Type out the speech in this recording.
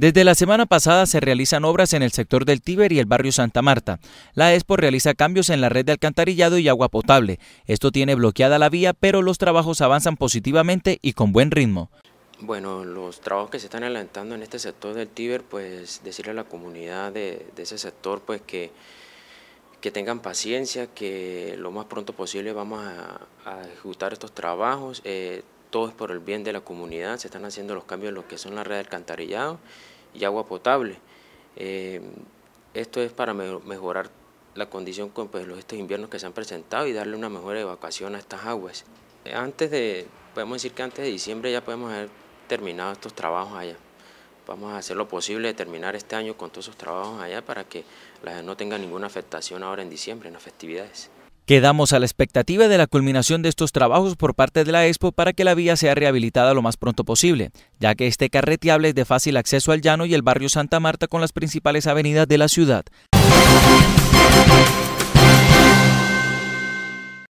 Desde la semana pasada se realizan obras en el sector del Tíber y el barrio Santa Marta. La Expo realiza cambios en la red de alcantarillado y agua potable. Esto tiene bloqueada la vía, pero los trabajos avanzan positivamente y con buen ritmo. Bueno, los trabajos que se están adelantando en este sector del Tíber, pues decirle a la comunidad de, ese sector pues que, que, tengan paciencia, que lo más pronto posible vamos a, ejecutar estos trabajos. Eh, todo es por el bien de la comunidad, se están haciendo los cambios en lo que son la red de alcantarillado y agua potable. Eh, esto es para mejorar la condición con pues, los, estos inviernos que se han presentado y darle una mejor evacuación a estas aguas. Eh, antes de, podemos decir que antes de diciembre ya podemos haber terminado estos trabajos allá. Vamos a hacer lo posible de terminar este año con todos esos trabajos allá para que no tenga ninguna afectación ahora en diciembre, en las festividades. Quedamos a la expectativa de la culminación de estos trabajos por parte de la Expo para que la vía sea rehabilitada lo más pronto posible, ya que este carreteable es de fácil acceso al llano y el barrio Santa Marta con las principales avenidas de la ciudad.